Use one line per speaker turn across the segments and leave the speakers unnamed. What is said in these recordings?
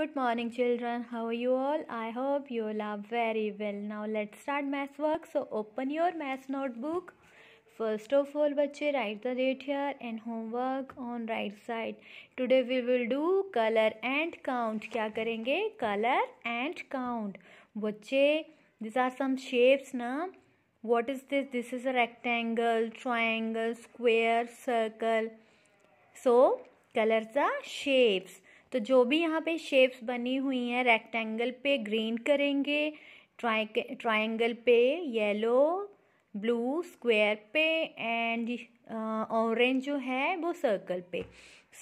Good morning children, how are you all? I hope you all are very well. Now let's start math work. So open your math notebook. First of all बच्चे write the date here and homework on right side. Today we will do color and count. क्या करेंगे color and count. बच्चे these are some shapes na? What is this? This is a rectangle, triangle, square, circle. So colors are shapes. तो जो भी यहाँ पे shapes बनी हुई हैं रेक्टेंगल पे ग्रीन करेंगे ट्राइंगल पे येलो ब्लू स्क्वायर पे एंड ऑरेंज uh, जो है वो सर्कल पे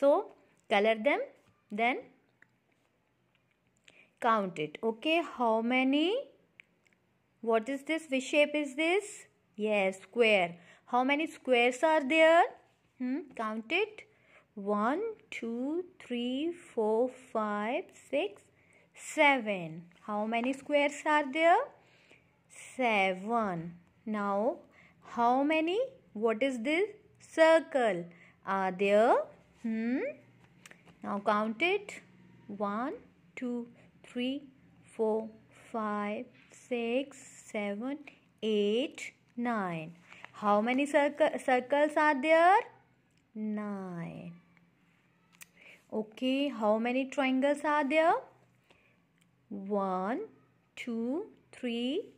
so colour them then count it okay how many what is this which shape is this ये square how many squares are there count it 1, 2, 3, 4, 5, 6, 7. How many squares are there? 7. Now, how many? What is this? Circle. Are there? Hmm? Now count it. 1, 2, 3, 4, 5, 6, 7, 8, 9. How many circle circles are there? 9. Okay, how many triangles are there? One, two, three,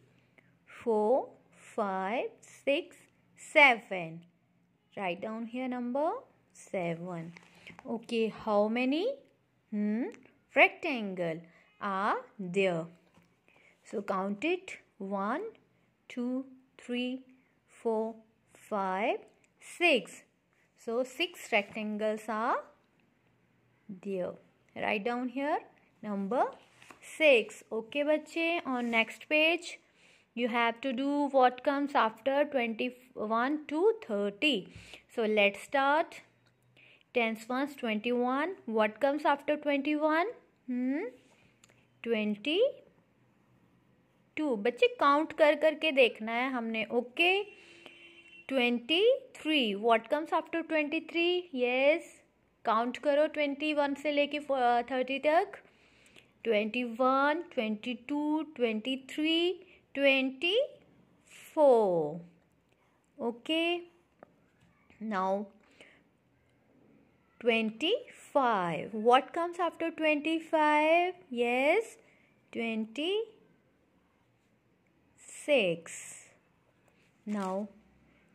four, five, six, seven. Write down here number 7. Okay, how many hmm, rectangle are there? So count it 1, 2, 3, 4, 5, 6. So 6 rectangles are there right down here number six okay बच्चे on next page you have to do what comes after twenty one to thirty so let start tens ones twenty one what comes after twenty one twenty two बच्चे count कर करके देखना है हमने okay twenty three what comes after twenty three yes count करो twenty one से लेके thirty uh, तक twenty one twenty two twenty three twenty four okay now twenty five what comes after twenty five yes twenty six now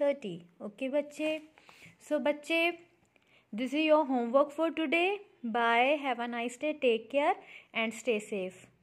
thirty okay बच्चे so so, बच्चे this is your homework for today bye have a nice day take care and stay safe